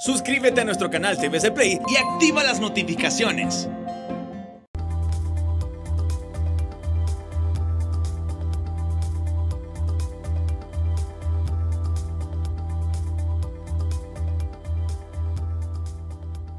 Suscríbete a nuestro canal TVC Play y activa las notificaciones.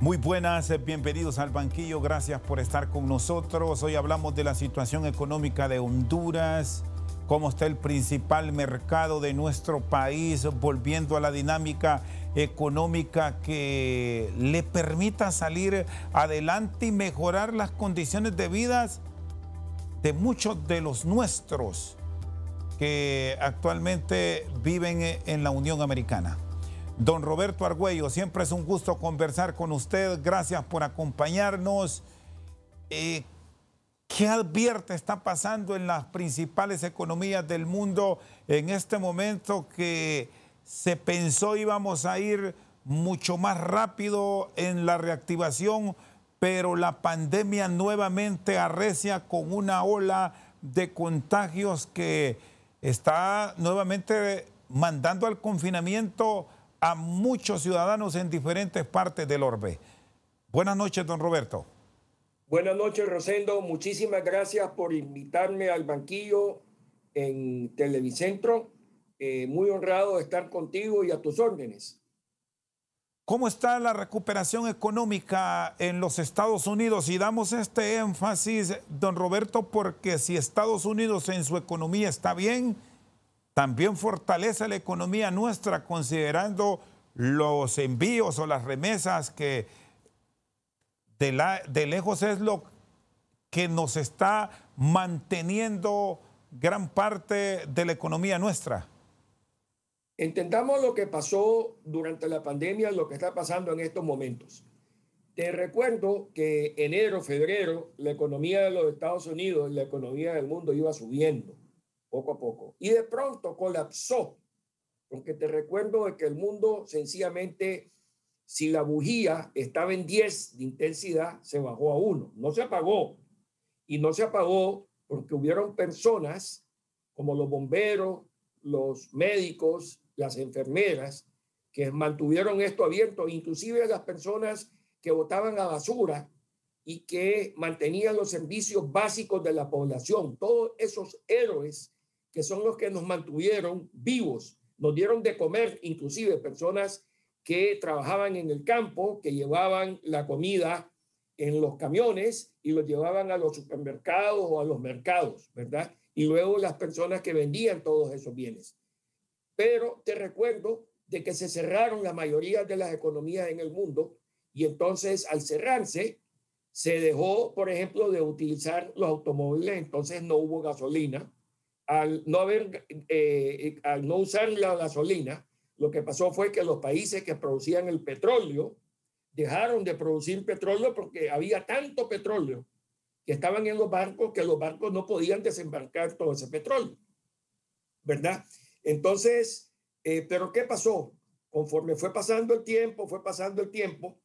Muy buenas, eh, bienvenidos al banquillo, gracias por estar con nosotros. Hoy hablamos de la situación económica de Honduras, cómo está el principal mercado de nuestro país, volviendo a la dinámica económica que le permita salir adelante y mejorar las condiciones de vida de muchos de los nuestros que actualmente viven en la Unión Americana. Don Roberto Argüello, siempre es un gusto conversar con usted. Gracias por acompañarnos. Eh, ¿Qué advierte está pasando en las principales economías del mundo en este momento que se pensó íbamos a ir mucho más rápido en la reactivación, pero la pandemia nuevamente arrecia con una ola de contagios que está nuevamente mandando al confinamiento a muchos ciudadanos en diferentes partes del orbe. Buenas noches, don Roberto. Buenas noches, Rosendo. Muchísimas gracias por invitarme al banquillo en Televicentro. Eh, muy honrado de estar contigo y a tus órdenes. ¿Cómo está la recuperación económica en los Estados Unidos? Y damos este énfasis, don Roberto, porque si Estados Unidos en su economía está bien, también fortalece la economía nuestra considerando los envíos o las remesas que de, lejos es lo que nos está manteniendo gran parte de la economía nuestra. Entendamos lo que pasó durante la pandemia, lo que está pasando en estos momentos. Te recuerdo que enero, febrero, la economía de los Estados Unidos, la economía del mundo iba subiendo poco a poco y de pronto colapsó, porque te recuerdo que el mundo sencillamente si la bujía estaba en 10 de intensidad, se bajó a 1. No se apagó. Y no se apagó porque hubieron personas como los bomberos, los médicos, las enfermeras, que mantuvieron esto abierto, inclusive las personas que botaban a basura y que mantenían los servicios básicos de la población. Todos esos héroes que son los que nos mantuvieron vivos, nos dieron de comer, inclusive personas que trabajaban en el campo, que llevaban la comida en los camiones y los llevaban a los supermercados o a los mercados, ¿verdad? Y luego las personas que vendían todos esos bienes. Pero te recuerdo de que se cerraron la mayoría de las economías en el mundo y entonces al cerrarse se dejó, por ejemplo, de utilizar los automóviles, entonces no hubo gasolina. Al no, haber, eh, eh, al no usar la gasolina, lo que pasó fue que los países que producían el petróleo dejaron de producir petróleo porque había tanto petróleo que estaban en los barcos que los barcos no podían desembarcar todo ese petróleo. ¿Verdad? Entonces, eh, ¿pero qué pasó? Conforme fue pasando el tiempo, fue pasando el tiempo,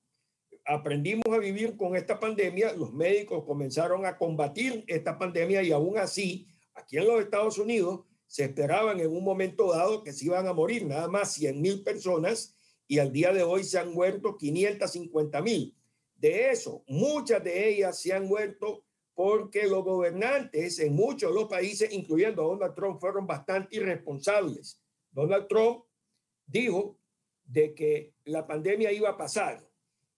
aprendimos a vivir con esta pandemia, los médicos comenzaron a combatir esta pandemia y aún así, aquí en los Estados Unidos, se esperaban en un momento dado que se iban a morir nada más 100 mil personas y al día de hoy se han muerto 550 mil. De eso, muchas de ellas se han muerto porque los gobernantes en muchos de los países, incluyendo Donald Trump, fueron bastante irresponsables. Donald Trump dijo de que la pandemia iba a pasar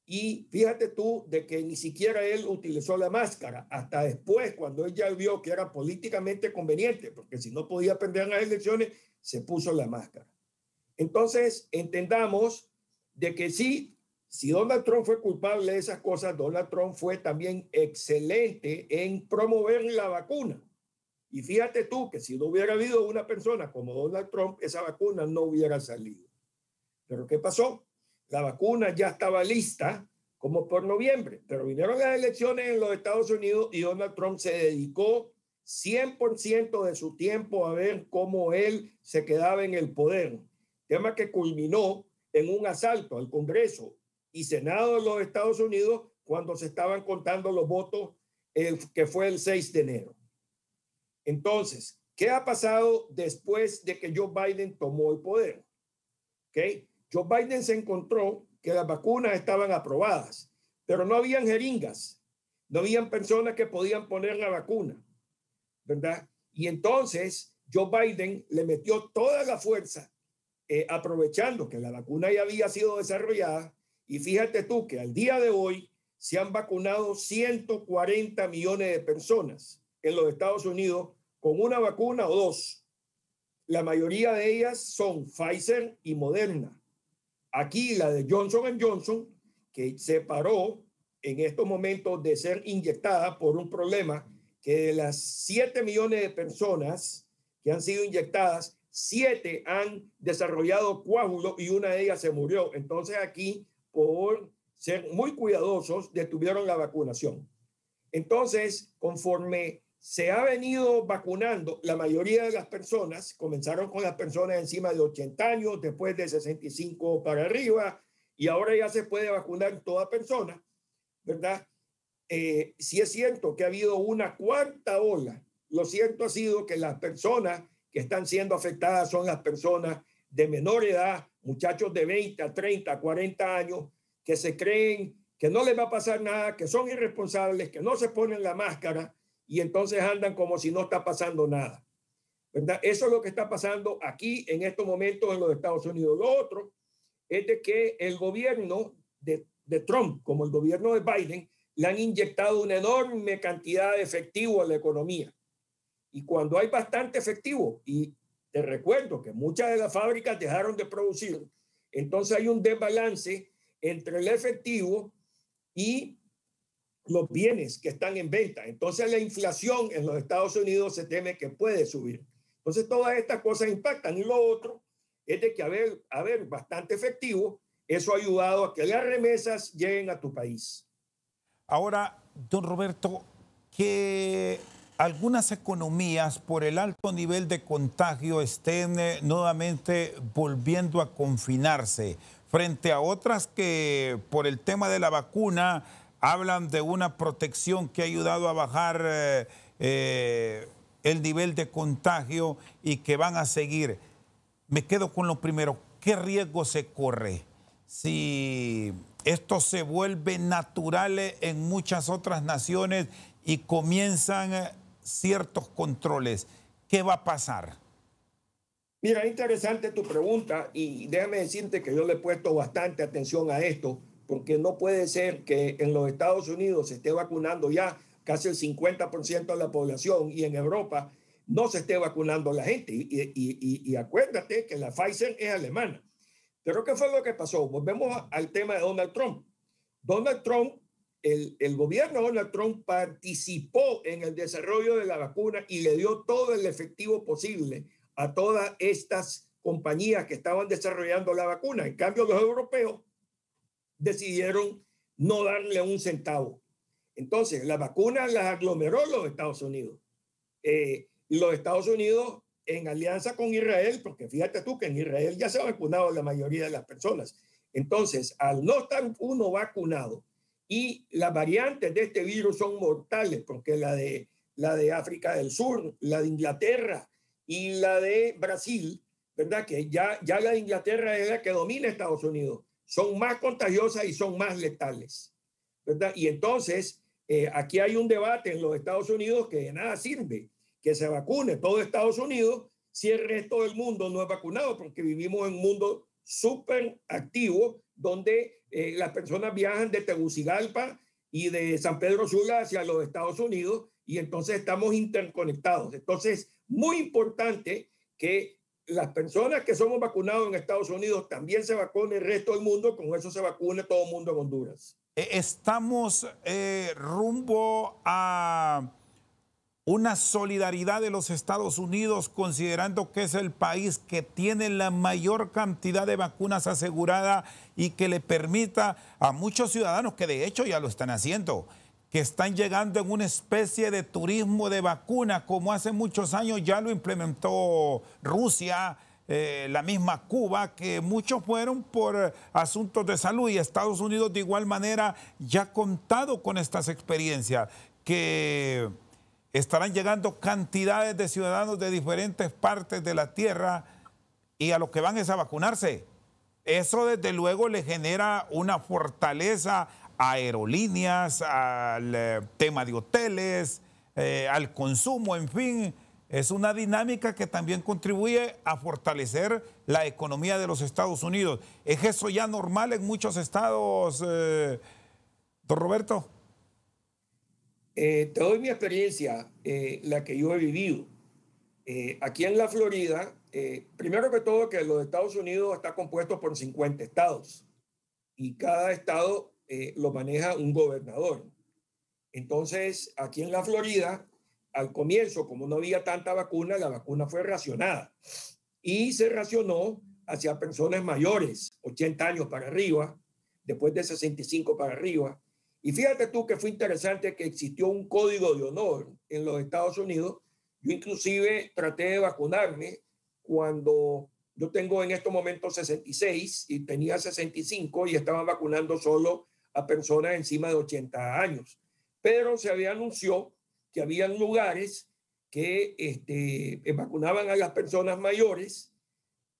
y fíjate tú de que ni siquiera él utilizó la máscara hasta después, cuando él ya vio que era políticamente conveniente, porque si no podía perder las elecciones, se puso la máscara. Entonces, entendamos de que sí, si Donald Trump fue culpable de esas cosas, Donald Trump fue también excelente en promover la vacuna. Y fíjate tú que si no hubiera habido una persona como Donald Trump, esa vacuna no hubiera salido. Pero ¿qué pasó? la vacuna ya estaba lista como por noviembre, pero vinieron las elecciones en los Estados Unidos y Donald Trump se dedicó 100% de su tiempo a ver cómo él se quedaba en el poder, tema que culminó en un asalto al Congreso y Senado de los Estados Unidos cuando se estaban contando los votos, que fue el 6 de enero. Entonces, ¿qué ha pasado después de que Joe Biden tomó el poder? ¿Okay? Joe Biden se encontró que las vacunas estaban aprobadas, pero no habían jeringas, no habían personas que podían poner la vacuna, ¿verdad? Y entonces Joe Biden le metió toda la fuerza, eh, aprovechando que la vacuna ya había sido desarrollada, y fíjate tú que al día de hoy se han vacunado 140 millones de personas en los Estados Unidos con una vacuna o dos. La mayoría de ellas son Pfizer y Moderna. Aquí la de Johnson Johnson, que se paró en estos momentos de ser inyectada por un problema que de las 7 millones de personas que han sido inyectadas, 7 han desarrollado coágulo y una de ellas se murió. Entonces aquí, por ser muy cuidadosos, detuvieron la vacunación. Entonces, conforme se ha venido vacunando la mayoría de las personas, comenzaron con las personas encima de 80 años, después de 65 para arriba, y ahora ya se puede vacunar toda persona, ¿verdad? Eh, si es cierto que ha habido una cuarta ola, lo cierto ha sido que las personas que están siendo afectadas son las personas de menor edad, muchachos de 20, 30, 40 años, que se creen que no les va a pasar nada, que son irresponsables, que no se ponen la máscara, y entonces andan como si no está pasando nada. ¿verdad? Eso es lo que está pasando aquí en estos momentos en los Estados Unidos. Lo otro es de que el gobierno de, de Trump, como el gobierno de Biden, le han inyectado una enorme cantidad de efectivo a la economía. Y cuando hay bastante efectivo, y te recuerdo que muchas de las fábricas dejaron de producir, entonces hay un desbalance entre el efectivo y los bienes que están en venta. Entonces la inflación en los Estados Unidos se teme que puede subir. Entonces todas estas cosas impactan. Y lo otro es de que haber, haber bastante efectivo, eso ha ayudado a que las remesas lleguen a tu país. Ahora, don Roberto, que algunas economías por el alto nivel de contagio estén eh, nuevamente volviendo a confinarse frente a otras que por el tema de la vacuna hablan de una protección que ha ayudado a bajar eh, eh, el nivel de contagio y que van a seguir. Me quedo con lo primero, ¿qué riesgo se corre si esto se vuelve natural en muchas otras naciones y comienzan eh, ciertos controles? ¿Qué va a pasar? Mira, interesante tu pregunta y déjame decirte que yo le he puesto bastante atención a esto porque no puede ser que en los Estados Unidos se esté vacunando ya casi el 50% de la población y en Europa no se esté vacunando la gente. Y, acuérdate que la Pfizer es alemana. Pero ¿qué fue lo que pasó? Volvemos al tema de Donald Trump. Donald Trump, el, el gobierno de Donald Trump participó en el desarrollo de la vacuna y le dio todo el efectivo posible a todas estas compañías que estaban desarrollando la vacuna. En cambio, los europeos decidieron no darle un centavo. Entonces, las vacunas las aglomeró los Estados Unidos. Eh, los Estados Unidos en alianza con Israel, porque fíjate tú que en Israel ya se ha vacunado la mayoría de las personas. Entonces, al no estar uno vacunado y las variantes de este virus son mortales, porque la de, la de África del Sur, la de Inglaterra y la de Brasil, ¿verdad? Que ya, ya la de Inglaterra es la que domina Estados Unidos son más contagiosas y son más letales. ¿verdad? Y entonces, eh, aquí hay un debate en los Estados Unidos que de nada sirve que se vacune todo Estados Unidos si el resto del mundo no es vacunado, porque vivimos en un mundo súper activo donde eh, las personas viajan de Tegucigalpa y de San Pedro Sula hacia los Estados Unidos y entonces estamos interconectados. Entonces, muy importante que las personas que somos vacunados en Estados Unidos también se vacune el resto del mundo, con eso se vacune todo el mundo en Honduras. E, estamos eh, rumbo a una solidaridad de los Estados Unidos, considerando que es el país que tiene la mayor cantidad de vacunas asegurada y que le permita a muchos ciudadanos, que de hecho ya lo están haciendo, que están llegando en una especie de turismo de vacuna, como hace muchos años ya lo implementó Rusia, eh, la misma Cuba, que muchos fueron por asuntos de salud y Estados Unidos de igual manera ya ha contado con estas experiencias, que estarán llegando cantidades de ciudadanos de diferentes partes de la tierra y a los que van es a vacunarse. Eso desde luego le genera una fortaleza aerolíneas, al eh, tema de hoteles, eh, al consumo, en fin, es una dinámica que también contribuye a fortalecer la economía de los Estados Unidos. ¿Es eso ya normal en muchos estados, eh, don Roberto? te doy mi experiencia, la que yo he vivido. aquí en la Florida, primero que todo que los Estados Unidos está compuesto por 50 estados y cada estado eh, lo maneja un gobernador. Entonces, aquí en la Florida, al comienzo, como no había tanta vacuna, la vacuna fue racionada y se racionó hacia personas mayores, 80 años para arriba, después de 65 para arriba. Y fíjate tú que fue interesante que existió un código de honor en los Estados Unidos. Yo inclusive traté de vacunarme cuando yo tengo en estos momentos 66 y tenía 65 y estaba vacunando solo a personas encima de 80 años. Pero se había anunciado que habían lugares que este, eh, vacunaban a las personas mayores,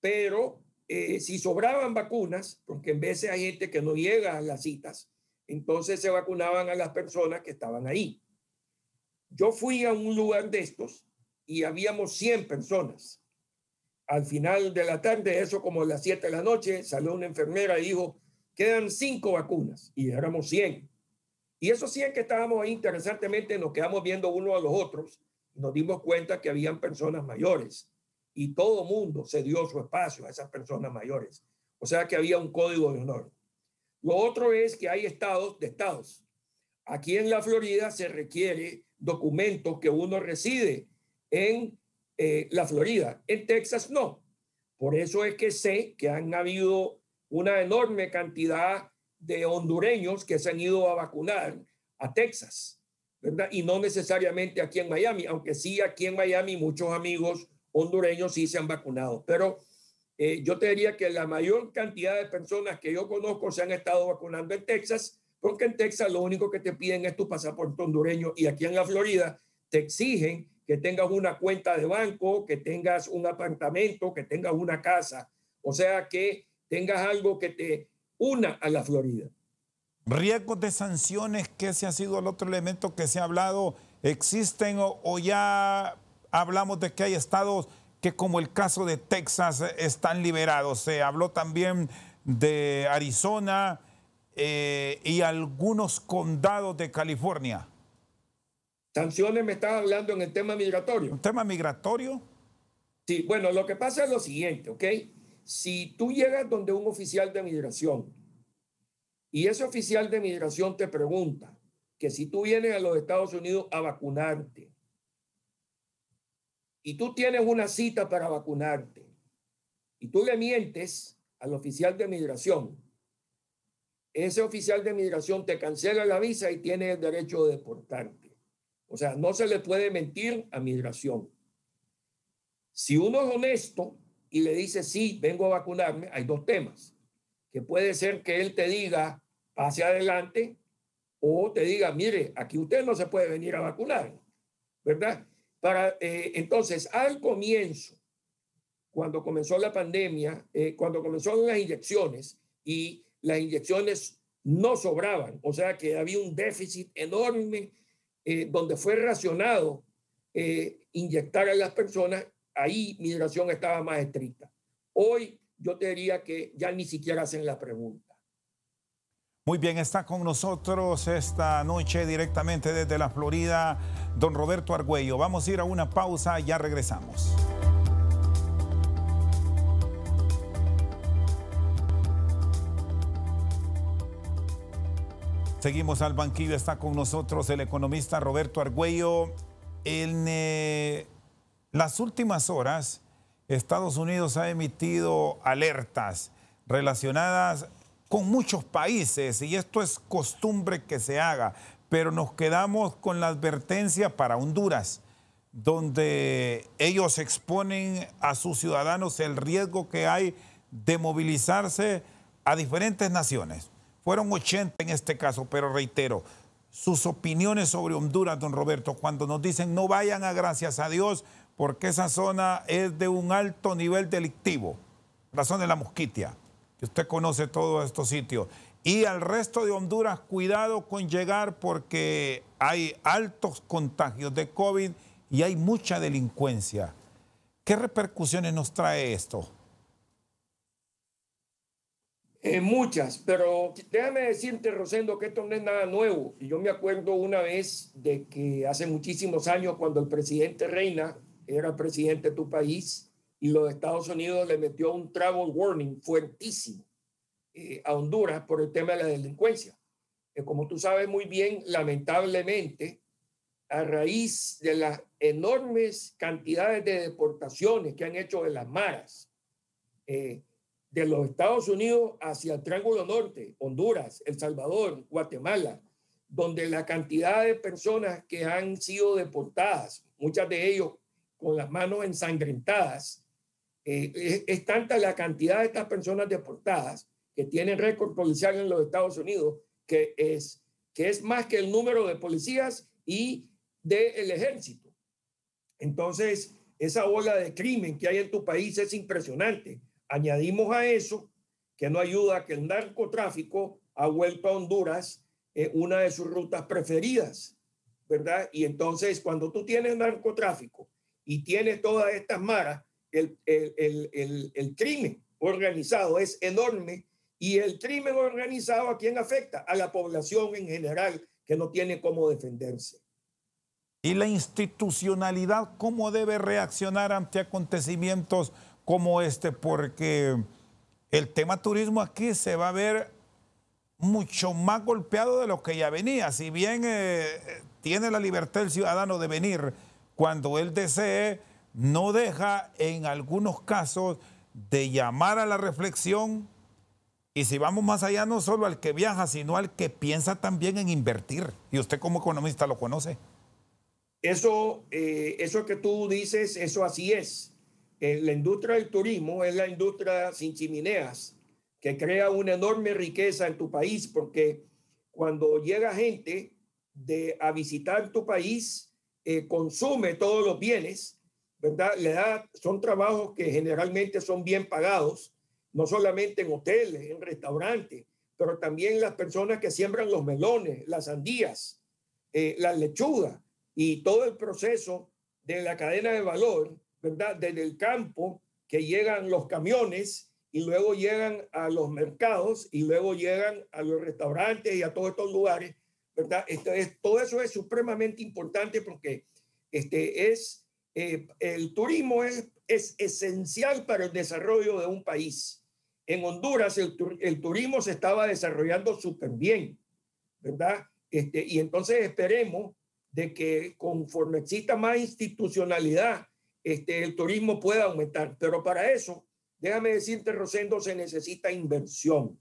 pero eh, si sobraban vacunas, porque en veces hay gente que no llega a las citas, entonces se vacunaban a las personas que estaban ahí. Yo fui a un lugar de estos y habíamos 100 personas. Al final de la tarde, eso como a las 7 de la noche, salió una enfermera y dijo, quedan cinco vacunas y éramos 100. Y esos 100 que estábamos ahí, interesantemente, nos quedamos viendo uno a los otros nos dimos cuenta que habían personas mayores y todo mundo se dio su espacio a esas personas mayores. O sea que había un código de honor. Lo otro es que hay estados de estados. Aquí en la Florida se requiere documentos que uno reside en eh, la Florida. En Texas no. Por eso es que sé que han habido una enorme cantidad de hondureños que se han ido a vacunar a Texas, ¿verdad? Y no necesariamente aquí en Miami, aunque sí aquí en Miami muchos amigos hondureños sí se han vacunado, pero eh, yo te diría que la mayor cantidad de personas que yo conozco se han estado vacunando en Texas, porque en Texas lo único que te piden es tu pasaporte hondureño y aquí en la Florida te exigen que tengas una cuenta de banco, que tengas un apartamento, que tengas una casa. O sea que tengas algo que te una a la Florida. Riesgos de sanciones, que se ha sido el otro elemento que se ha hablado, existen o, ya hablamos de que hay estados que como el caso de Texas están liberados. Se habló también de Arizona eh, y algunos condados de California. Sanciones me estás hablando en el tema migratorio. ¿Un tema migratorio? Sí, bueno, lo que pasa es lo siguiente, ¿ok? Si tú llegas donde un oficial de migración y ese oficial de migración te pregunta que si tú vienes a los Estados Unidos a vacunarte y tú tienes una cita para vacunarte y tú le mientes al oficial de migración, ese oficial de migración te cancela la visa y tiene el derecho de deportarte. O sea, no se le puede mentir a migración. Si uno es honesto, y le dice, sí, vengo a vacunarme, hay dos temas, que puede ser que él te diga, ...hacia adelante, o te diga, mire, aquí usted no se puede venir a vacunar, ¿verdad? Para, eh, entonces, al comienzo, cuando comenzó la pandemia, eh, cuando comenzaron las inyecciones y las inyecciones no sobraban, o sea que había un déficit enorme eh, donde fue racionado inyectar a las personas ahí mi estaba más estricta. Hoy yo te diría que ya ni siquiera hacen la pregunta. Muy bien, está con nosotros esta noche directamente desde la Florida, don Roberto Argüello. Vamos a ir a una pausa, ya regresamos. Seguimos al banquillo, está con nosotros el economista Roberto Argüello. En, las últimas horas, Estados Unidos ha emitido alertas relacionadas con muchos países y esto es costumbre que se haga, pero nos quedamos con la advertencia para Honduras, donde ellos exponen a sus ciudadanos el riesgo que hay de movilizarse a diferentes naciones. Fueron 80 en este caso, pero reitero, sus opiniones sobre Honduras, don Roberto, cuando nos dicen no vayan a gracias a Dios porque esa zona es de un alto nivel delictivo, la zona de la Mosquitia, que usted conoce todos estos sitios. Y al resto de Honduras, cuidado con llegar porque hay altos contagios de COVID y hay mucha delincuencia. ¿Qué repercusiones nos trae esto? Eh, muchas, pero déjame decirte, Rosendo, que esto no es nada nuevo. Y yo me acuerdo una vez de que hace muchísimos años, cuando el presidente Reina era presidente de tu país, y los Estados Unidos le metió un travel warning fuertísimo eh, a Honduras por el tema de la delincuencia. Eh, como tú sabes muy bien, lamentablemente, a raíz de las enormes cantidades de deportaciones que han hecho de las maras eh, de los Estados Unidos hacia el Triángulo Norte, Honduras, El Salvador, Guatemala, donde la cantidad de personas que han sido deportadas, muchas de ellos con las manos ensangrentadas. Eh, es, tanta la cantidad de estas personas deportadas que tienen récord policial en los Estados Unidos que es, que es más que el número de policías y del ejército. Entonces, esa ola de crimen que hay en tu país es impresionante. Añadimos a eso que no ayuda a que el narcotráfico ha vuelto a Honduras eh, una de sus rutas preferidas, ¿verdad? Y entonces, cuando tú tienes narcotráfico y tiene todas estas maras, el, crimen organizado es enorme y el crimen organizado a quién afecta? A la población en general que no tiene cómo defenderse. ¿Y la institucionalidad cómo debe reaccionar ante acontecimientos como este? Porque el tema turismo aquí se va a ver mucho más golpeado de lo que ya venía. Si bien eh, eh, tiene la libertad el ciudadano de venir, cuando él desee, no deja en algunos casos de llamar a la reflexión y si vamos más allá no solo al que viaja, sino al que piensa también en invertir. Y usted como economista lo conoce. Eso, eh, eso que tú dices, eso así es. Eh, la industria del turismo es la industria sin chimeneas, que crea una enorme riqueza en tu país, porque cuando llega gente de, a visitar tu país, eh, consume todos los bienes, ¿verdad? Le da, son trabajos que generalmente son bien pagados, no solamente en hoteles, en restaurantes, pero también las personas que siembran los melones, las sandías, eh, las lechugas y todo el proceso de la cadena de valor, ¿verdad? Desde el campo que llegan los camiones y luego llegan a los mercados y luego llegan a los restaurantes y a todos estos lugares esto es, todo eso es supremamente importante porque este, es, eh, el turismo es, es, esencial para el desarrollo de un país. En Honduras el, turismo se estaba desarrollando súper bien, ¿verdad? Este, y entonces esperemos de que conforme exista más institucionalidad, este, el turismo pueda aumentar. Pero para eso, déjame decirte, Rosendo, se necesita inversión.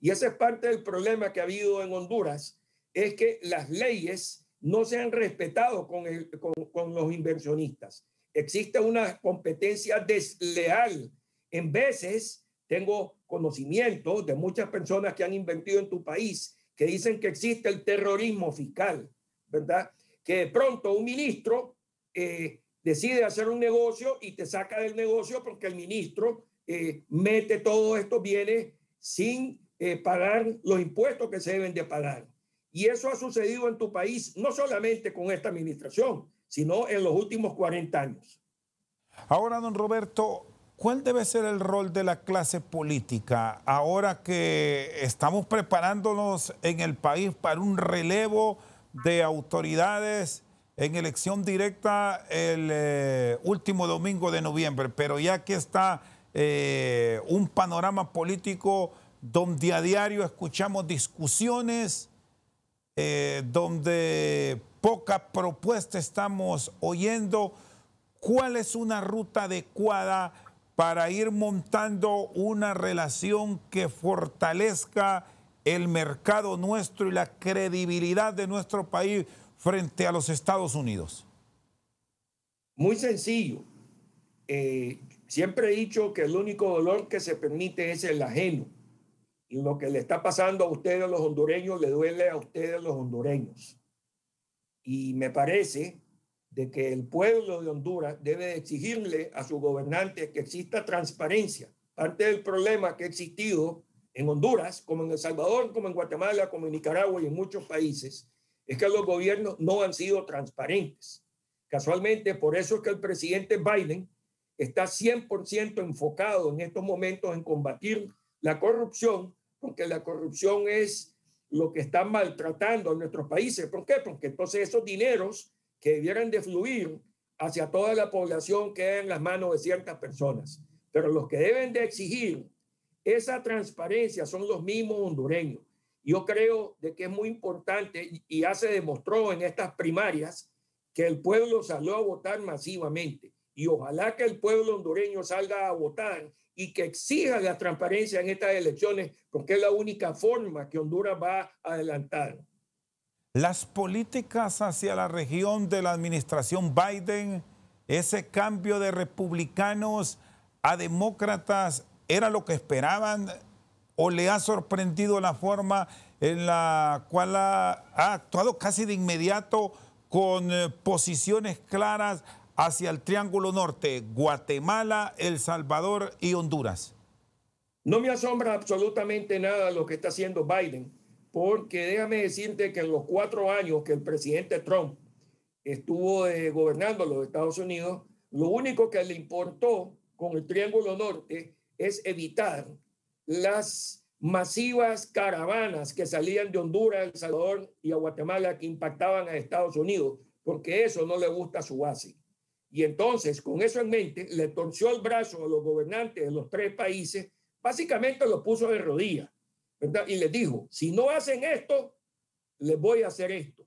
Y esa es parte del problema que ha habido en Honduras, es que las leyes no se han respetado con, los inversionistas. Existe una competencia desleal. En veces tengo conocimiento de muchas personas que han invertido en tu país que dicen que existe el terrorismo fiscal, ¿verdad? Que de pronto un ministro eh, decide hacer un negocio y te saca del negocio porque el ministro eh, mete todos estos bienes sin eh, pagar los impuestos que se deben de pagar. Y eso ha sucedido en tu país, no solamente con esta administración, sino en los últimos 40 años. Ahora, don Roberto, ¿cuál debe ser el rol de la clase política ahora que estamos preparándonos en el país para un relevo de autoridades en elección directa el eh, último domingo de noviembre? Pero ya que está eh, un panorama político donde a diario escuchamos discusiones, eh, donde poca propuesta estamos oyendo. ¿Cuál es una ruta adecuada para ir montando una relación que fortalezca el mercado nuestro y la credibilidad de nuestro país frente a los Estados Unidos? Muy sencillo. Eh, siempre he dicho que el único dolor que se permite es el ajeno lo que le está pasando a ustedes, a los hondureños, le duele a ustedes, a los hondureños. Y me parece de que el pueblo de Honduras debe exigirle a su gobernante que exista transparencia. Parte del problema que ha existido en Honduras, como en El Salvador, como en Guatemala, como en Nicaragua y en muchos países, es que los gobiernos no han sido transparentes. Casualmente, por eso es que el presidente Biden está 100% enfocado en estos momentos en combatir la corrupción porque la corrupción es lo que está maltratando a nuestros países. ¿Por qué? Porque entonces esos dineros que debieran de fluir hacia toda la población quedan en las manos de ciertas personas. Pero los que deben de exigir esa transparencia son los mismos hondureños. Yo creo de que es muy importante y ya se demostró en estas primarias que el pueblo salió a votar masivamente y ojalá que el pueblo hondureño salga a votar y que exija la transparencia en estas elecciones, porque es la única forma que Honduras va a adelantar. Las políticas hacia la región de la administración Biden, ese cambio de republicanos a demócratas, ¿era lo que esperaban o le ha sorprendido la forma en la cual ha, actuado casi de inmediato con eh, posiciones claras hacia el Triángulo Norte, Guatemala, El Salvador y Honduras? No me asombra absolutamente nada lo que está haciendo Biden, porque déjame decirte que en los cuatro años que el presidente Trump estuvo eh, gobernando los Estados Unidos, lo único que le importó con el Triángulo Norte es evitar las masivas caravanas que salían de Honduras, El Salvador y a Guatemala que impactaban a Estados Unidos, porque eso no le gusta a su base. Y entonces, con eso en mente, le torció el brazo a los gobernantes de los tres países, básicamente lo puso de rodillas, ¿verdad? Y les dijo, si no hacen esto, les voy a hacer esto.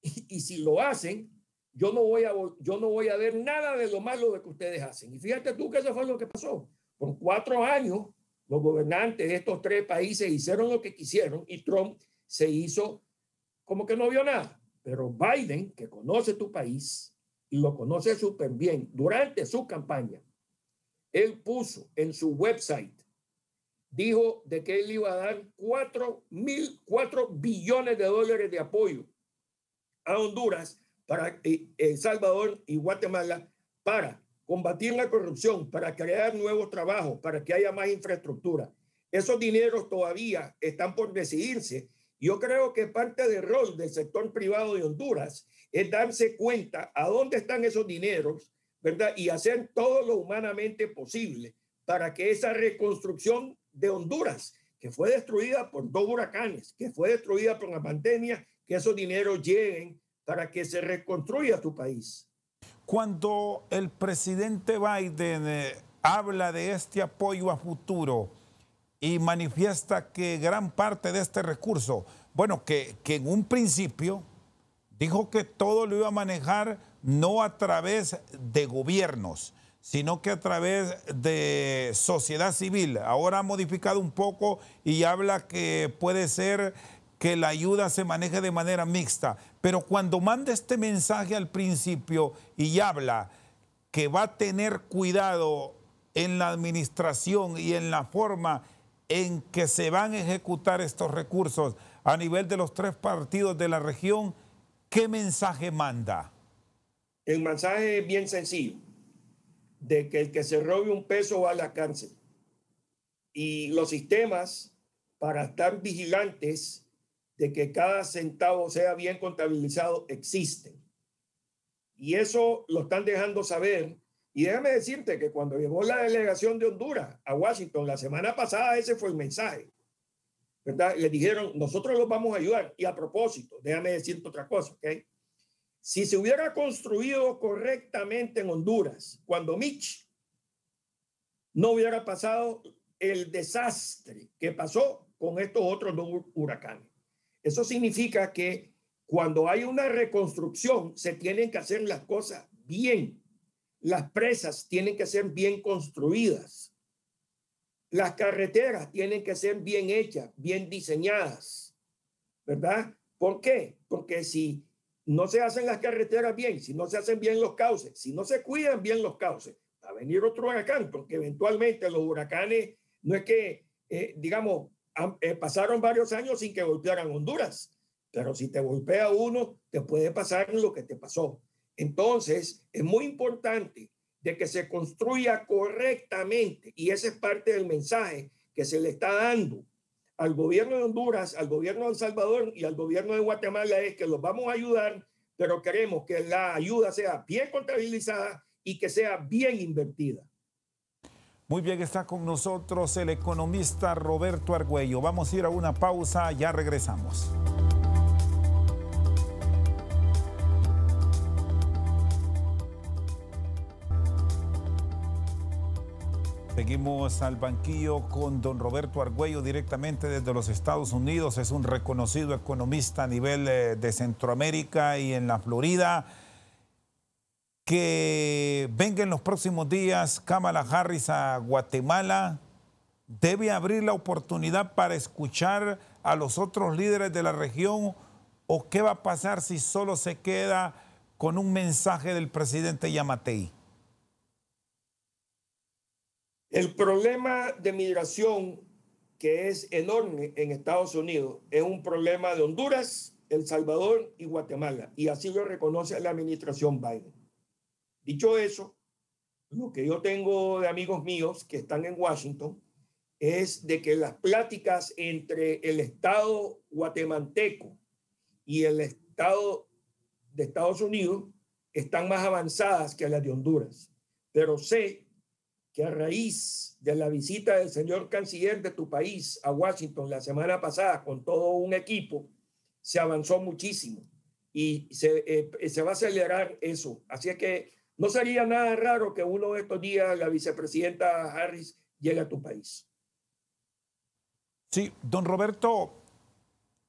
Y, si lo hacen, yo no, voy a, yo no voy a ver nada de lo malo de que ustedes hacen. Y fíjate tú que eso fue lo que pasó. Por cuatro años, los gobernantes de estos tres países hicieron lo que quisieron y Trump se hizo como que no vio nada. Pero Biden, que conoce tu país, lo conoce súper bien, durante su campaña, él puso en su website, dijo de que él iba a dar 4 mil, 4 billones de dólares de apoyo a Honduras, para eh, El Salvador y Guatemala, para combatir la corrupción, para crear nuevos trabajos, para que haya más infraestructura. Esos dineros todavía están por decidirse yo creo que parte del rol del sector privado de Honduras es darse cuenta a dónde están esos dineros, ¿verdad? Y hacer todo lo humanamente posible para que esa reconstrucción de Honduras, que fue destruida por dos huracanes, que fue destruida por la pandemia, que esos dineros lleguen para que se reconstruya tu país. Cuando el presidente Biden eh, habla de este apoyo a futuro, y manifiesta que gran parte de este recurso, bueno, que, en un principio dijo que todo lo iba a manejar no a través de gobiernos, sino que a través de sociedad civil. Ahora ha modificado un poco y habla que puede ser que la ayuda se maneje de manera mixta. Pero cuando manda este mensaje al principio y habla que va a tener cuidado en la administración y en la forma en que se van a ejecutar estos recursos a nivel de los tres partidos de la región, ¿qué mensaje manda? El mensaje es bien sencillo, de que el que se robe un peso va a la cárcel. Y los sistemas, para estar vigilantes de que cada centavo sea bien contabilizado, existen. Y eso lo están dejando saber y déjame decirte que cuando llegó la delegación de Honduras a Washington la semana pasada, ese fue el mensaje. ¿verdad? Le dijeron, nosotros los vamos a ayudar. Y a propósito, déjame decirte otra cosa, ¿ok? Si se hubiera construido correctamente en Honduras, cuando Mitch no hubiera pasado el desastre que pasó con estos otros dos huracanes. Eso significa que cuando hay una reconstrucción, se tienen que hacer las cosas bien. Las presas tienen que ser bien construidas. Las carreteras tienen que ser bien hechas, bien diseñadas. ¿Verdad? ¿Por qué? Porque si no se hacen las carreteras bien, si no se hacen bien los cauces, si no se cuidan bien los cauces, va a venir otro huracán, porque eventualmente los huracanes no es que, eh, digamos, eh, pasaron varios años sin que golpearan Honduras, pero si te golpea uno, te puede pasar lo que te pasó. Entonces, es muy importante de que se construya correctamente y ese es parte del mensaje que se le está dando al gobierno de Honduras, al gobierno de El Salvador y al gobierno de Guatemala es que los vamos a ayudar, pero queremos que la ayuda sea bien contabilizada y que sea bien invertida. Muy bien, está con nosotros el economista Roberto Argüello. Vamos a ir a una pausa, ya regresamos. Seguimos al banquillo con don Roberto Argüello directamente desde los Estados Unidos. Es un reconocido economista a nivel eh, de Centroamérica y en la Florida. Que venga en los próximos días Kamala Harris a Guatemala. Debe abrir la oportunidad para escuchar a los otros líderes de la región o qué va a pasar si solo se queda con un mensaje del presidente Yamatei. El problema de migración, que es enorme en Estados Unidos, es un problema de Honduras, El Salvador y Guatemala, y así lo reconoce la administración Biden. Dicho eso, lo que yo tengo de amigos míos que están en Washington es de que las pláticas entre el Estado guatemalteco y el Estado de Estados Unidos están más avanzadas que las de Honduras. Pero sé que a raíz de la visita del señor canciller de tu país a Washington la semana pasada con todo un equipo, se avanzó muchísimo y se, eh, va a acelerar eso. Así que no sería nada raro que uno de estos días la vicepresidenta Harris llegue a tu país. Sí, don Roberto,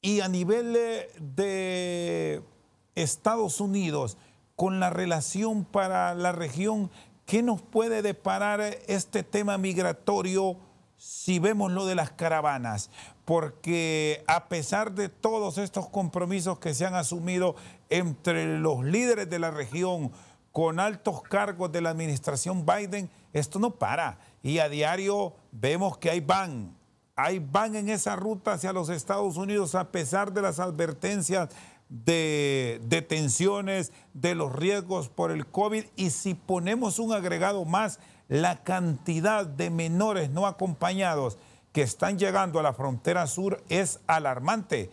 y a nivel eh, de Estados Unidos, con la relación para la región, ¿Qué nos puede deparar este tema migratorio si vemos lo de las caravanas? Porque a pesar de todos estos compromisos que se han asumido entre los líderes de la región, con altos cargos de la administración Biden, esto no para. Y a diario vemos que hay van, hay van en esa ruta hacia los Estados Unidos a pesar de las advertencias de detenciones, de los riesgos por el COVID y si ponemos un agregado más, la cantidad de menores no acompañados que están llegando a la frontera sur es alarmante.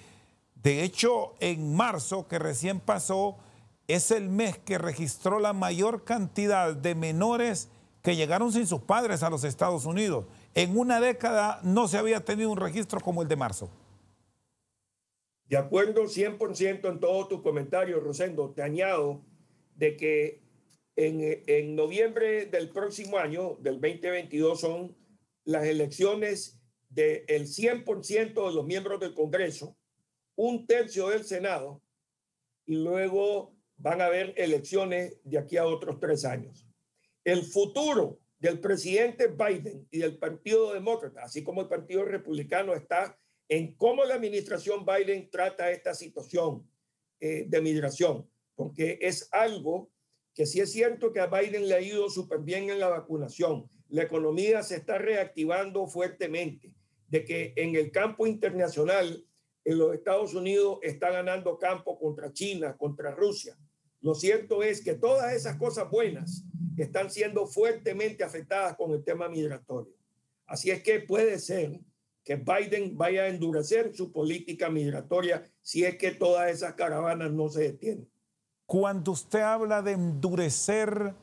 De hecho, en marzo que recién pasó, es el mes que registró la mayor cantidad de menores que llegaron sin sus padres a los Estados Unidos. En una década no se había tenido un registro como el de marzo. De acuerdo 100% en todos tus comentarios, Rosendo, te añado de que en, noviembre del próximo año, del 2022, son las elecciones del 100% de los miembros del Congreso, un tercio del Senado, y luego van a haber elecciones de aquí a otros tres años. El futuro del presidente Biden y del Partido Demócrata, así como el Partido Republicano, está en cómo la administración Biden trata esta situación eh, de migración, porque es algo que sí es cierto que a Biden le ha ido súper bien en la vacunación. La economía se está reactivando fuertemente, de que en el campo internacional, en los Estados Unidos está ganando campo contra China, contra Rusia. Lo cierto es que todas esas cosas buenas están siendo fuertemente afectadas con el tema migratorio. Así es que puede ser que Biden vaya a endurecer su política migratoria si es que todas esas caravanas no se detienen. Cuando usted habla de endurecer,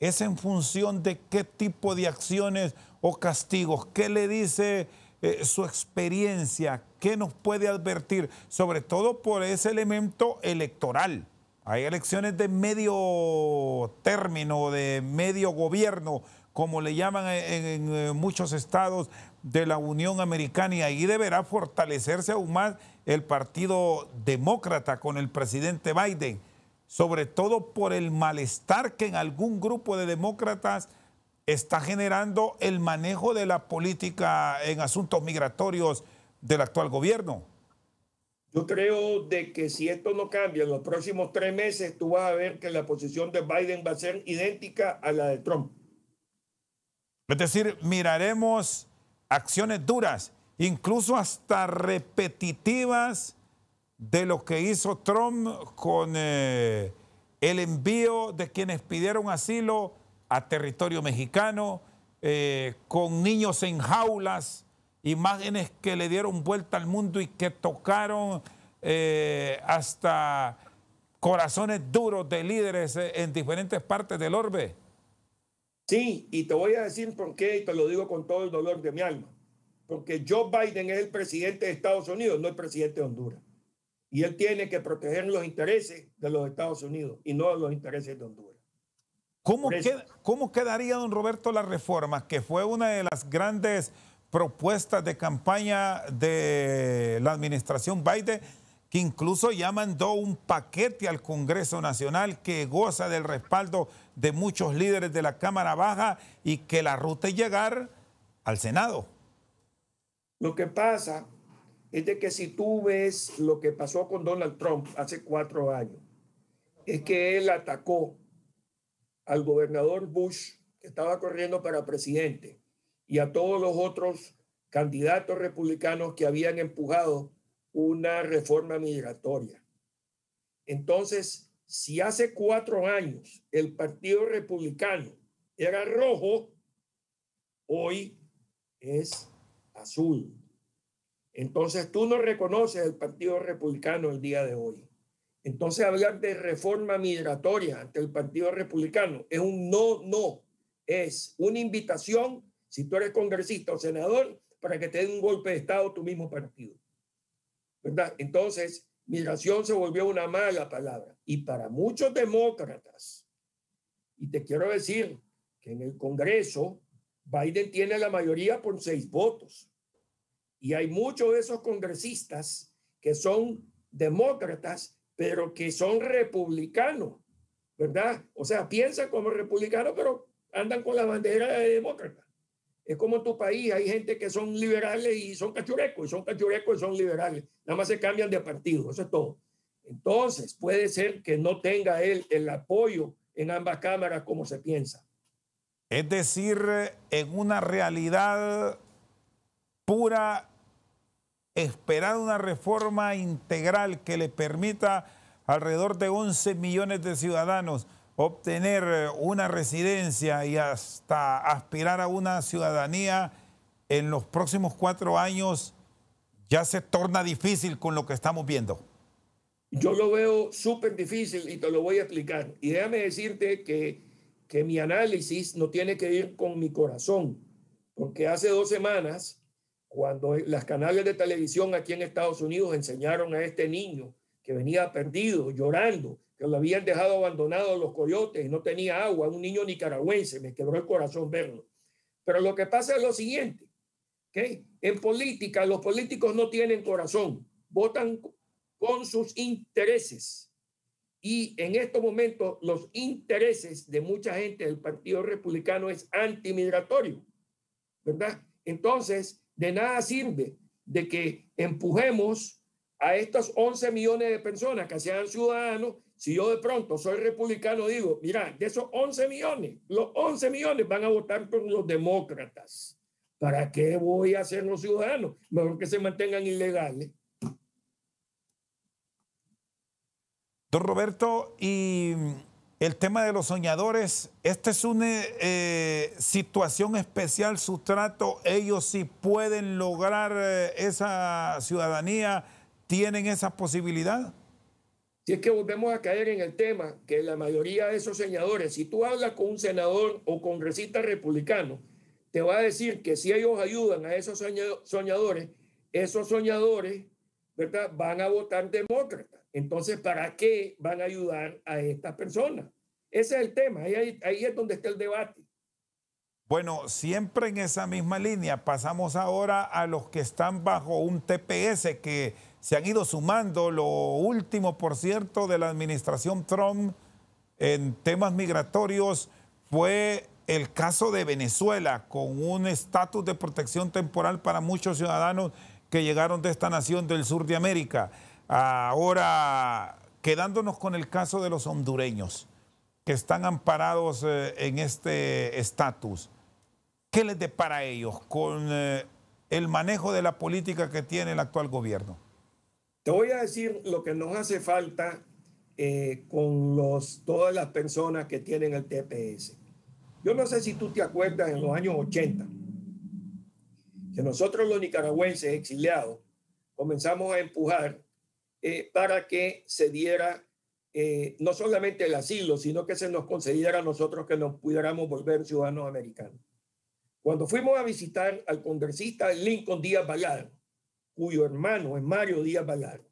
es en función de qué tipo de acciones o castigos, qué le dice eh, su experiencia, qué nos puede advertir, sobre todo por ese elemento electoral. Hay elecciones de medio término, de medio gobierno como le llaman en, eh, muchos estados de la Unión Americana, y ahí deberá fortalecerse aún más el Partido Demócrata con el presidente Biden, sobre todo por el malestar que en algún grupo de demócratas está generando el manejo de la política en asuntos migratorios del actual gobierno. Yo creo de que si esto no cambia en los próximos tres meses, tú vas a ver que la posición de Biden va a ser idéntica a la de Trump. Es decir, miraremos acciones duras, incluso hasta repetitivas de lo que hizo Trump con eh, el envío de quienes pidieron asilo a territorio mexicano, eh, con niños en jaulas, imágenes que le dieron vuelta al mundo y que tocaron eh, hasta corazones duros de líderes en diferentes partes del orbe. Sí, y te voy a decir por qué, y te lo digo con todo el dolor de mi alma. Porque Joe Biden es el presidente de Estados Unidos, no el presidente de Honduras. Y él tiene que proteger los intereses de los Estados Unidos y no los intereses de Honduras. ¿Cómo, ¿Cómo quedaría, don Roberto, la reforma, que fue una de las grandes propuestas de campaña de la administración Biden? que incluso ya mandó un paquete al Congreso Nacional que goza del respaldo de muchos líderes de la Cámara Baja y que la ruta es llegar al Senado. Lo que pasa es de que si tú ves lo que pasó con Donald Trump hace cuatro años, es que él atacó al gobernador Bush, que estaba corriendo para presidente, y a todos los otros candidatos republicanos que habían empujado una reforma migratoria. Entonces, si hace cuatro años el Partido Republicano era rojo, hoy es azul. Entonces tú no reconoces el Partido Republicano el día de hoy. Entonces hablar de reforma migratoria ante el Partido Republicano es un no, no. Es una invitación, si tú eres congresista o senador, para que te den un golpe de Estado tu mismo partido. ¿verdad? Entonces, migración se volvió una mala palabra. Y para muchos demócratas, y te quiero decir que en el Congreso, Biden tiene la mayoría por seis votos. Y hay muchos de esos congresistas que son demócratas, pero que son republicanos, ¿verdad? O sea, piensan como republicanos, pero andan con la bandera de demócrata. Es como en tu país, hay gente que son liberales y son cachurecos, y son cachurecos y son liberales. Nada más se cambian de partido, eso es todo. Entonces, puede ser que no tenga él el apoyo en ambas cámaras como se piensa. Es decir, en una realidad pura, esperar una reforma integral que le permita alrededor de 11 millones de ciudadanos obtener eh, una residencia y hasta aspirar a una ciudadanía en los próximos cuatro años ya se torna difícil con lo que estamos viendo. Yo lo veo súper difícil y te lo voy a explicar. Y déjame decirte que, mi análisis no tiene que ir con mi corazón, porque hace dos semanas, cuando las canales de televisión aquí en Estados Unidos enseñaron a este niño que venía perdido, llorando, que lo habían dejado abandonado los coyotes, no tenía agua, un niño nicaragüense, me quebró el corazón verlo. Pero lo que pasa es lo siguiente, ¿okay? en política los políticos no tienen corazón, votan con sus intereses. Y en estos momentos los intereses de mucha gente del Partido Republicano es antimigratorio, ¿verdad? Entonces, de nada sirve de que empujemos a estos 11 millones de personas que sean ciudadanos si yo de pronto soy republicano, digo, mira, de esos 11 millones, los 11 millones van a votar por los demócratas. ¿Para qué voy a hacer los ciudadanos? Mejor que se mantengan ilegales. Don Roberto, y el tema de los soñadores, esta es una eh, situación especial, sustrato, ellos si pueden lograr eh, esa ciudadanía, tienen esa posibilidad. Y es que volvemos a caer en el tema que la mayoría de esos soñadores, si tú hablas con un senador o congresista republicano, te va a decir que si ellos ayudan a esos soñadores, esos soñadores, ¿verdad? Van a votar demócrata. Entonces, ¿para qué van a ayudar a estas personas? Ese es el tema, ahí es donde está el debate. Bueno, siempre en esa misma línea, pasamos ahora a los que están bajo un TPS que se han ido sumando. Lo último, por cierto, de la administración Trump en temas migratorios fue el caso de Venezuela, con un estatus de protección temporal para muchos ciudadanos que llegaron de esta nación del sur de América. Ahora, quedándonos con el caso de los hondureños que están amparados eh, en este estatus, ¿qué les depara a ellos con eh, el manejo de la política que tiene el actual gobierno? Te voy a decir lo que nos hace falta eh, con los, todas las personas que tienen el TPS. Yo no sé si tú te acuerdas en los años 80, que nosotros los nicaragüenses exiliados comenzamos a empujar eh, para que se diera eh, no solamente el asilo, sino que se nos concediera a nosotros que nos pudiéramos volver ciudadanos americanos. Cuando fuimos a visitar al congresista Lincoln Díaz Balal, cuyo hermano es Mario Díaz Balar.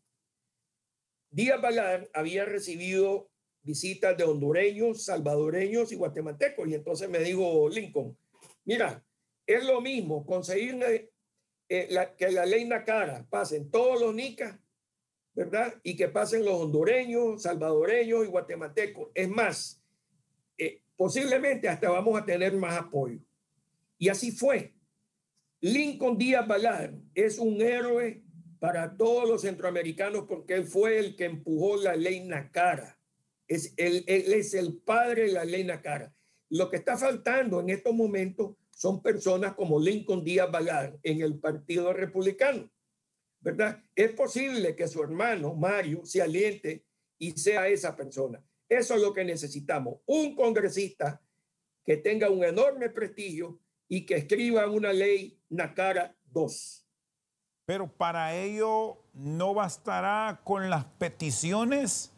Díaz Balar había recibido visitas de hondureños, salvadoreños y guatemaltecos. Y entonces me dijo Lincoln, mira, es lo mismo conseguir eh, que la ley Nacara pasen todos los NICA, ¿verdad? Y que pasen los hondureños, salvadoreños y guatemaltecos. Es más, eh, posiblemente hasta vamos a tener más apoyo. Y así fue. Lincoln Díaz Balart es un héroe para todos los centroamericanos porque él fue el que empujó la ley Nacara. Es él es el padre de la ley Nacara. Lo que está faltando en estos momentos son personas como Lincoln Díaz Balart en el Partido Republicano. ¿Verdad? Es posible que su hermano Mario se aliente y sea esa persona. Eso es lo que necesitamos. Un congresista que tenga un enorme prestigio y que escriban una ley Nacara 2. Pero para ello no bastará con las peticiones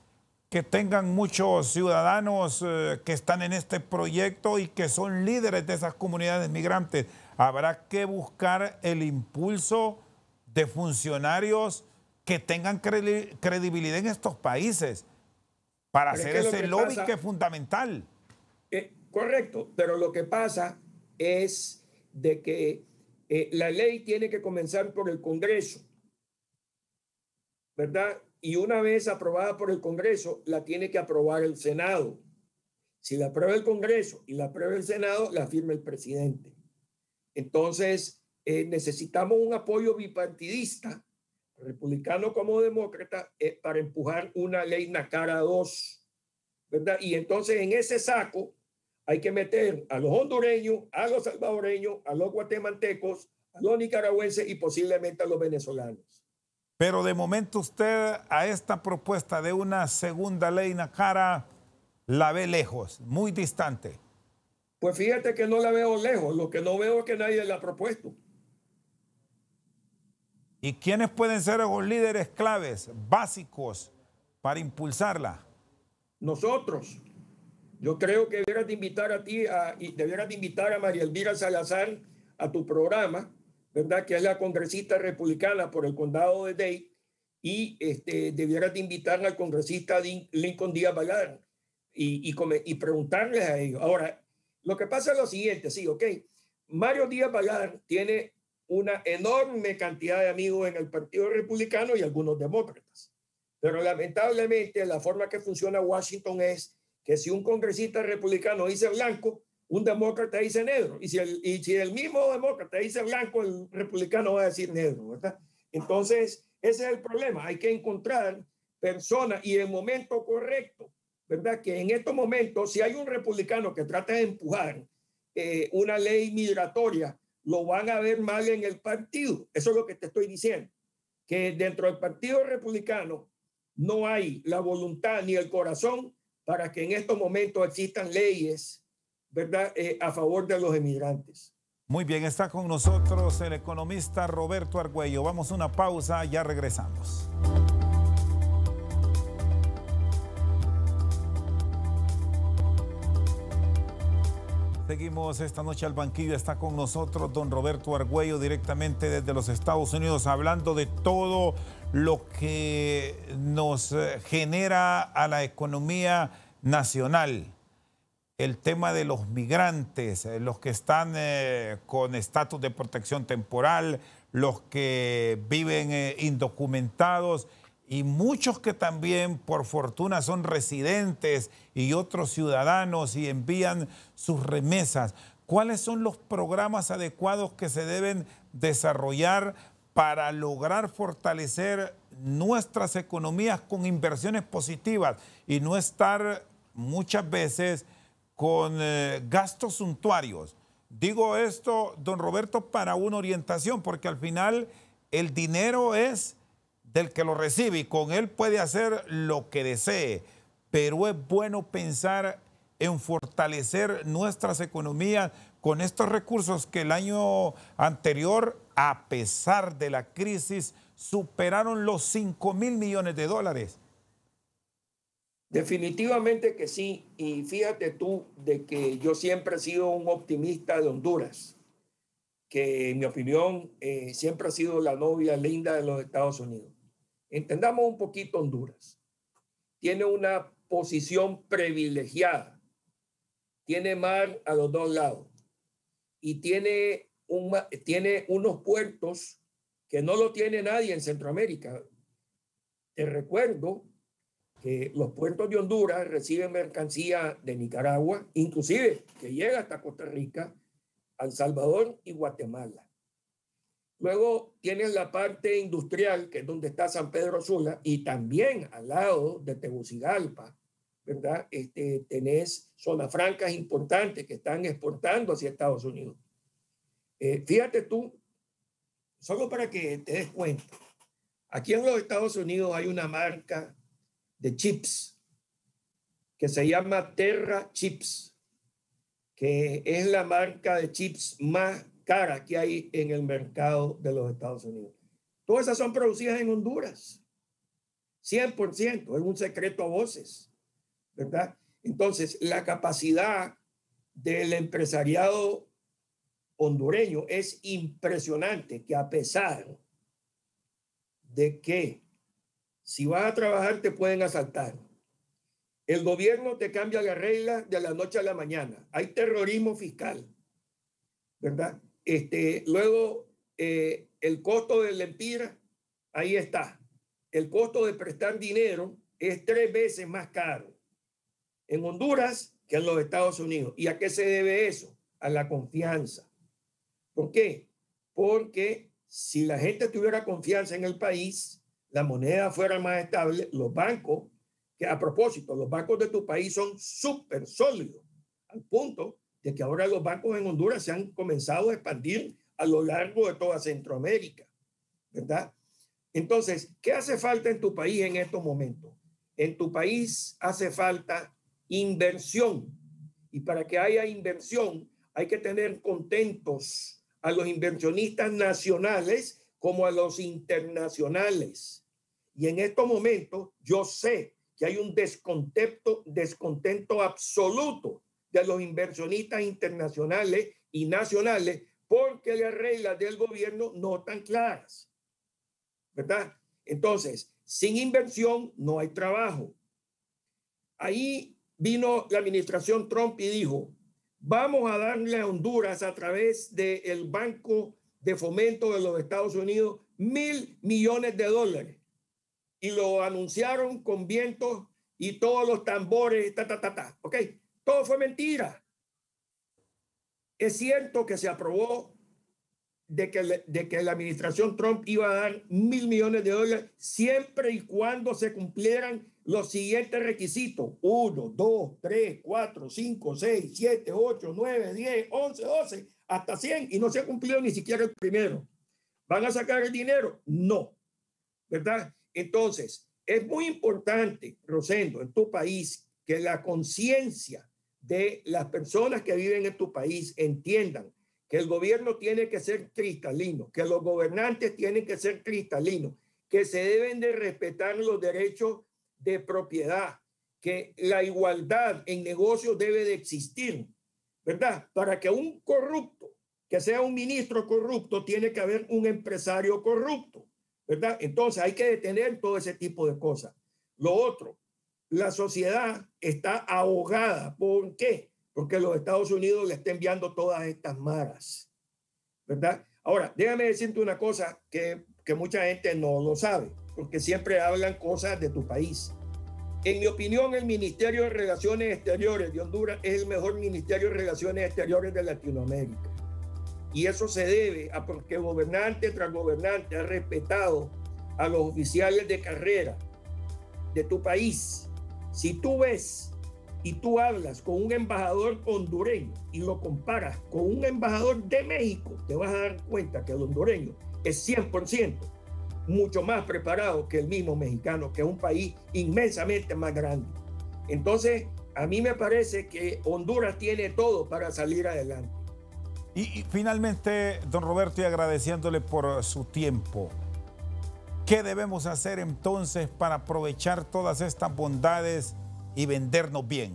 que tengan muchos ciudadanos eh, que están en este proyecto y que son líderes de esas comunidades migrantes. Habrá que buscar el impulso de funcionarios que tengan credibilidad en estos países para hacer ese lobby que es fundamental. Eh, correcto, pero lo que pasa es de que eh, la ley tiene que comenzar por el Congreso, ¿verdad? Y una vez aprobada por el Congreso, la tiene que aprobar el Senado. Si la aprueba el Congreso y la aprueba el Senado, la firma el presidente. Entonces, eh, necesitamos un apoyo bipartidista, republicano como demócrata, eh, para empujar una ley a dos, ¿verdad? Y entonces en ese saco hay que meter a los hondureños, a los salvadoreños, a los guatemaltecos, a los nicaragüenses y posiblemente a los venezolanos. Pero de momento usted a esta propuesta de una segunda ley Nacara la ve lejos, muy distante. Pues fíjate que no la veo lejos, lo que no veo es que nadie la ha propuesto. ¿Y quiénes pueden ser los líderes claves, básicos, para impulsarla? Nosotros, yo creo que debieras de invitar a ti, y debieras de invitar a María Elvira Salazar a tu programa, ¿verdad? Que es la congresista republicana por el condado de Day y este, debieras de invitar al congresista Lincoln Díaz Balán y, y, y, preguntarles a ellos. Ahora, lo que pasa es lo siguiente, sí, ok. Mario Díaz Balán tiene una enorme cantidad de amigos en el Partido Republicano y algunos demócratas. Pero lamentablemente la forma que funciona Washington es que si un congresista republicano dice blanco, un demócrata dice negro. Y si el, y si el mismo demócrata dice blanco, el republicano va a decir negro, ¿verdad? Entonces, ese es el problema. Hay que encontrar personas y el momento correcto, ¿verdad? Que en estos momentos, si hay un republicano que trata de empujar eh, una ley migratoria, lo van a ver mal en el partido. Eso es lo que te estoy diciendo, que dentro del Partido Republicano no hay la voluntad ni el corazón para que en estos momentos existan leyes, ¿verdad?, eh, a favor de los emigrantes. Muy bien, está con nosotros el economista Roberto Argüello. Vamos a una pausa, ya regresamos. Seguimos esta noche al banquillo. Está con nosotros don Roberto Argüello directamente desde los Estados Unidos hablando de todo lo que nos eh, genera a la economía nacional. El tema de los migrantes, eh, los que están eh, con estatus de protección temporal, los que viven indocumentados y muchos que también por fortuna son residentes y otros ciudadanos y envían sus remesas. ¿Cuáles son los programas adecuados que se deben desarrollar para lograr fortalecer nuestras economías con inversiones positivas y no estar muchas veces con eh, gastos suntuarios. Digo esto, don Roberto, para una orientación, porque al final el dinero es del que lo recibe y con él puede hacer lo que desee, pero es bueno pensar en fortalecer nuestras economías con estos recursos que el año anterior a pesar de la crisis, superaron los 5 mil millones de dólares. Definitivamente que sí, y fíjate tú de que yo siempre he sido un optimista de Honduras, que en mi opinión eh, siempre ha sido la novia linda de los Estados Unidos. Entendamos un poquito Honduras. Tiene una posición privilegiada, tiene mar a los dos lados y tiene tiene unos puertos que no lo tiene nadie en Centroamérica. Te recuerdo que los puertos de Honduras reciben mercancía de Nicaragua, inclusive que llega hasta Costa Rica, El Salvador y Guatemala. Luego tienes la parte industrial, que es donde está San Pedro Sula, y también al lado de Tegucigalpa, ¿verdad? Este, tenés zonas francas importantes que están exportando hacia Estados Unidos. Eh, fíjate tú, solo para que te des cuenta, aquí en los Estados Unidos hay una marca de chips que se llama Terra Chips, que es la marca de chips más cara que hay en el mercado de los Estados Unidos. Todas esas son producidas en Honduras, 100%, es un secreto a voces, ¿verdad? Entonces, la capacidad del empresariado hondureño es impresionante que a pesar de que si vas a trabajar te pueden asaltar. El gobierno te cambia la regla de la noche a la mañana. Hay terrorismo fiscal, ¿verdad? Este, luego, eh, el costo del la empira, ahí está. El costo de prestar dinero es tres veces más caro en Honduras que en los Estados Unidos. ¿Y a qué se debe eso? A la confianza. ¿Por qué? Porque si la gente tuviera confianza en el país, la moneda fuera más estable, los bancos, que a propósito, los bancos de tu país son súper sólidos, al punto de que ahora los bancos en Honduras se han comenzado a expandir a lo largo de toda Centroamérica, ¿verdad? Entonces, ¿qué hace falta en tu país en estos momentos? En tu país hace falta inversión. Y para que haya inversión, hay que tener contentos a los inversionistas nacionales como a los internacionales. Y en estos momentos yo sé que hay un descontento, descontento absoluto de los inversionistas internacionales y nacionales porque las reglas del gobierno no están claras. ¿Verdad? Entonces, sin inversión no hay trabajo. Ahí vino la administración Trump y dijo, Vamos a darle a Honduras a través del Banco de Fomento de los Estados Unidos mil millones de dólares. Y lo anunciaron con vientos y todos los tambores, ta, ta, ta, ta. ¿Ok? Todo fue mentira. Es cierto que se aprobó de que, de que la administración Trump iba a dar mil millones de dólares siempre y cuando se cumplieran los siguientes requisitos. 1, 2, 3, 4, 5, 6, 7, 8, 9, 10, 11, 12, hasta 100 y no se ha cumplido ni siquiera el primero. ¿Van a sacar el dinero? No. ¿Verdad? Entonces, es muy importante, Rosendo, en tu país, que la conciencia de las personas que viven en tu país entiendan que el gobierno tiene que ser cristalino, que los gobernantes tienen que ser cristalinos, que se deben de respetar los derechos de propiedad, que la igualdad en negocios debe de existir, ¿verdad? Para que un corrupto, que sea un ministro corrupto, tiene que haber un empresario corrupto, ¿verdad? Entonces hay que detener todo ese tipo de cosas. Lo otro, la sociedad está ahogada. ¿Por qué? Porque los Estados Unidos le están enviando todas estas maras, ¿verdad? Ahora, déjame decirte una cosa que que mucha gente no lo sabe, porque siempre hablan cosas de tu país. En mi opinión, el Ministerio de Relaciones Exteriores de Honduras es el mejor Ministerio de Relaciones Exteriores de Latinoamérica. Y eso se debe a porque gobernante tras gobernante ha respetado a los oficiales de carrera de tu país. Si tú ves y tú hablas con un embajador hondureño y lo comparas con un embajador de México, te vas a dar cuenta que el hondureño es 100% mucho más preparado que el mismo mexicano, que es un país inmensamente más grande. Entonces, a mí me parece que Honduras tiene todo para salir adelante. Y, finalmente, don Roberto, y agradeciéndole por su tiempo, ¿qué debemos hacer entonces para aprovechar todas estas bondades y vendernos bien?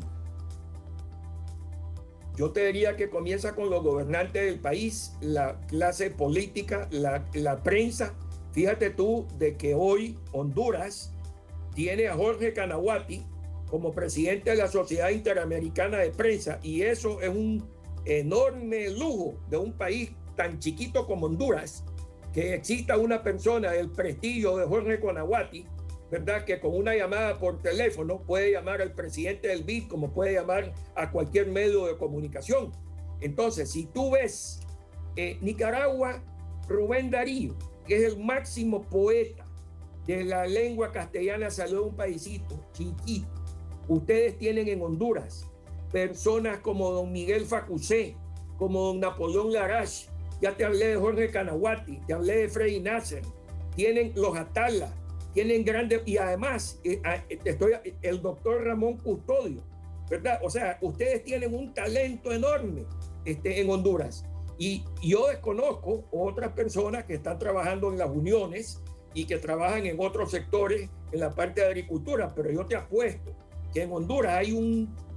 Yo te diría que comienza con los gobernantes del país, la clase política, la, la prensa. Fíjate tú de que hoy Honduras tiene a Jorge Canahuati como presidente de la Sociedad Interamericana de Prensa y eso es un enorme lujo de un país tan chiquito como Honduras, que exista una persona del prestigio de Jorge Canahuati ¿verdad? Que con una llamada por teléfono puede llamar al presidente del BID como puede llamar a cualquier medio de comunicación. Entonces, si tú ves eh, Nicaragua, Rubén Darío, que es el máximo poeta de la lengua castellana, salió de un paisito chiquito. Ustedes tienen en Honduras personas como don Miguel Facusé, como don Napoleón Larache, ya te hablé de Jorge Canahuati, te hablé de Freddy Nasser, tienen los Atalas, tienen grandes, y además eh, eh, estoy, el doctor Ramón Custodio, ¿verdad? O sea, ustedes tienen un talento enorme este, en Honduras. Y yo desconozco otras personas que están trabajando en las uniones y que trabajan en otros sectores, en la parte de agricultura, pero yo te apuesto que en Honduras hay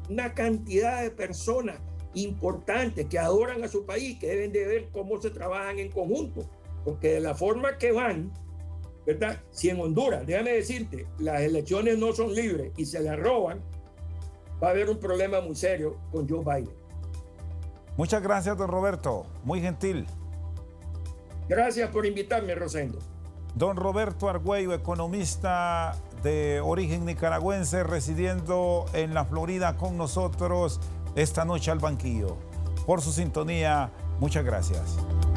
una cantidad de personas importantes que adoran a su país, que deben de ver cómo se trabajan en conjunto, porque de la forma que van, si en Honduras, déjame decirte, las elecciones no son libres y se las roban, va a haber un problema muy serio con Joe Biden. Muchas gracias, don Roberto. Muy gentil. Gracias por invitarme, Rosendo. Don Roberto Argüello, economista de origen nicaragüense, residiendo en la Florida con nosotros esta noche al banquillo. Por su sintonía, muchas gracias.